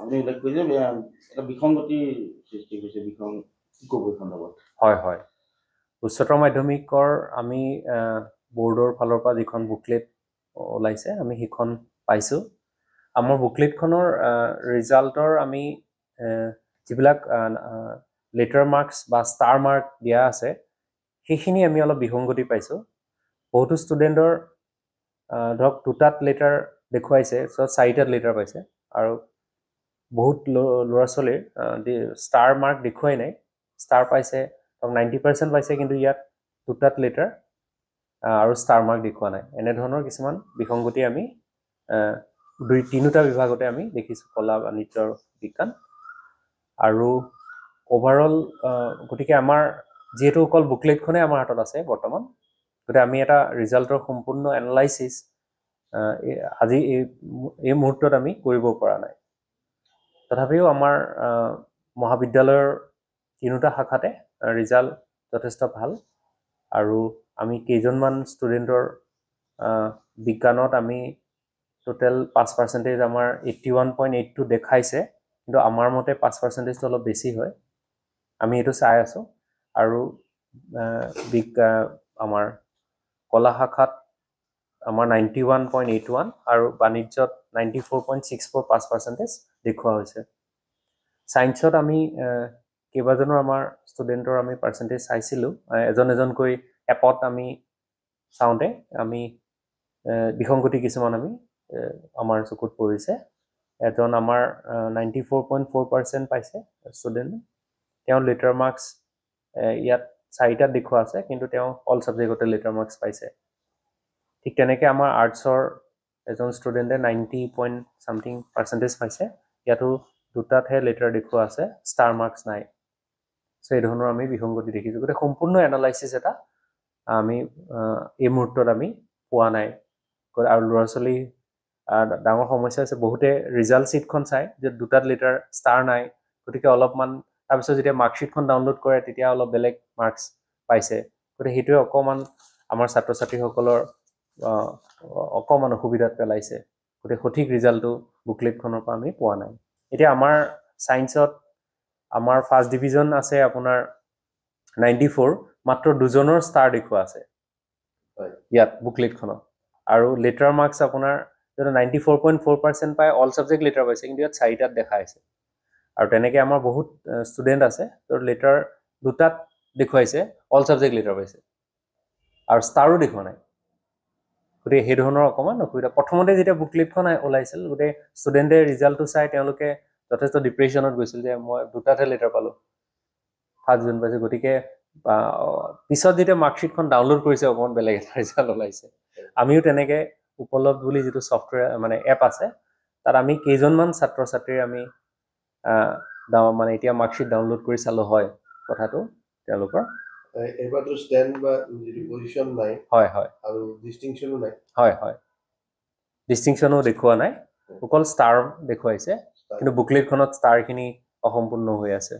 হয় হয় উচ্চতৰ মাধ্যমিকৰ আমি বৰ্ডৰ ফালৰ পৰা যিখন বুকলেট ওলাইছে আমি সেইখন পাইছোঁ আমাৰ বুকলেটখনৰ ৰিজাল্টৰ আমি যিবিলাক লেটাৰ মাৰ্কছ বা ষ্টাৰ মাৰ্ক দিয়া আছে সেইখিনি আমি অলপ বিসংগতি পাইছোঁ বহুতো ষ্টুডেণ্টৰ ধৰক দুটাত লেটাৰ দেখুৱাইছে চাৰিটাত লেটাৰ পাইছে আৰু বহুত ল'ৰা ছোৱালীৰ ষ্টাৰ মাৰ্ক দেখুৱাই নাই ষ্টাৰ পাইছে ধৰক নাইণ্টি পাৰ্চেণ্ট পাইছে কিন্তু ইয়াত দুটাত লেটাৰ আৰু ষ্টাৰ মাৰ্ক দেখুওৱা নাই এনেধৰণৰ কিছুমান বিসংগতি আমি দুই তিনিওটা বিভাগতে আমি দেখিছোঁ কলা বাণিজ্য আৰু বিজ্ঞান আৰু অভাৰঅল গতিকে আমাৰ যিহেতু অকল বুকলেটখনেই আমাৰ হাতত আছে বৰ্তমান গতিকে আমি এটা ৰিজাল্টৰ সম্পূৰ্ণ এনালাইচিছ আজি এই এই মুহূৰ্তত আমি কৰিব পৰা নাই তথাপিও আমাৰ মহাবিদ্যালয়ৰ তিনিওটা শাখাতে ৰিজাল্ট যথেষ্ট ভাল আৰু আমি কেইজনমান ষ্টুডেণ্টৰ বিজ্ঞানত আমি টোটেল পাঁচ পাৰ্চেণ্টেজ আমাৰ eighty one point eight two দেখাইছে কিন্তু আমাৰ মতে পাঁচ পাৰ্চেণ্টেজটো অলপ বেছি হয় আমি এইটো চাই আছোঁ আৰু বিজ্ঞান আমাৰ কলা শাখাত আমাৰ ninety one point eight one আৰু বাণিজ্যত ninety four point six four পাঁচ পাৰ্চেণ্টেজ দেখুওৱা হৈছে ছায়েন্সত আমি কেইবাজনো আমাৰ ষ্টুডেণ্টৰ আমি পাৰ্চেণ্টেজ চাইছিলোঁ এজন এজনকৈ এপত আমি চাওঁতে আমি বিসংগতি কিছুমান আমি আমাৰ চকুত পৰিছে এজন আমাৰ ninety four point four percent পাইছে ষ্টুডেণ্ট তেওঁ লেটাৰ মাৰ্কছ ইয়াত চাৰিটাত দেখুওৱা আছে কিন্তু তেওঁ অল চাবজেক্টতে লেটাৰ মাৰ্কছ পাইছে ঠিক তেনেকৈ আমাৰ আৰ্টছৰ এজন ষ্টুডেণ্টে নাইণ্টি পইণ্ট চামথিং পাৰ্চেণ্টেজ পাইছে ইয়াতো দুটাতহে লেটাৰ দেখুওৱা আছে ষ্টাৰ মাৰ্কছ নাই চ' এই ধৰণৰ আমি বিসংগতি দেখিছোঁ গতিকে সম্পূৰ্ণ এনালাইচিছ এটা আমি এই মুহূৰ্তত আমি পোৱা নাই আৰু ল'ৰা ছোৱালী ডাঙৰ সমস্যা হৈছে বহুতে ৰিজাল্ট শ্বিটখন চাই যে দুটাত লেটাৰ ষ্টাৰ নাই গতিকে অলপমান তাৰপিছত যেতিয়া মাৰ্কশ্বিটখন ডাউনলোড কৰে তেতিয়া অলপ বেলেগ মাৰ্কছ পাইছে গতিকে সেইটোৱে অকণমান আমাৰ ছাত্ৰ ছাত্ৰীসকলৰ অকণমান অসুবিধাত পেলাইছে গতিকে সঠিক ৰিজাল্টটো বুকলেটখনৰ পৰা আমি পোৱা নাই এতিয়া আমাৰ ছায়েন্সত আমাৰ ফাৰ্ষ্ট ডিভিজন আছে আপোনাৰ নাইণ্টি ফ'ৰ মাত্ৰ দুজনৰ ষ্টাৰ দেখুওৱা আছে হয় ইয়াত বুকলেটখনত আৰু লেটাৰ মাৰ্কচ আপোনাৰ ninety four point four percent পায় অল ছাবজেক্ট লেটাৰ পাইছে কিন্তু ইয়াত চাৰিটাত দেখাইছে আৰু তেনেকৈ আমাৰ বহুত ষ্টুডেণ্ট আছে ত' লেটাৰ দুটাত দেখুৱাইছে অল ছাবজেক্ট লেটাৰ পাইছে আৰু ষ্টাৰো দেখুওৱা নাই গতিকে সেই ধৰণৰ অকণমান অসুবিধা প্ৰথমতে যেতিয়া বুক লিপখন ওলাইছিল গোটেই ষ্টুডেণ্টে ৰিজাল্টটো চাই তেওঁলোকে যথেষ্ট ডিপ্ৰেশ্যনত গৈছিল যে মই দুটাতহে লেটাৰ পালোঁ ফাৰ্ষ্ট জুন পাইছে গতিকে পিছত যেতিয়া মাৰ্কশ্বিটখন ডাউনলোড কৰিছে অকণমান বেলেগ এটা ৰিজাল্ট ওলাইছে আমিও তেনেকৈ উপলব্ধ বুলি যিটো ছফ্টৱেৰ মানে এপ আছে তাত আমি কেইজনমান ছাত্ৰ ছাত্ৰীৰ আমি মানে এতিয়া মাৰ্কশ্বিট ডাউনলোড কৰি চালোঁ হয় কথাটো তেওঁলোকৰ দেখুওৱা নাই অকল ষ্টাৰ দেখুৱাইছে কিন্তু বুকলেটখনত ষ্টাৰখিনি অসম্পূৰ্ণ হৈ আছে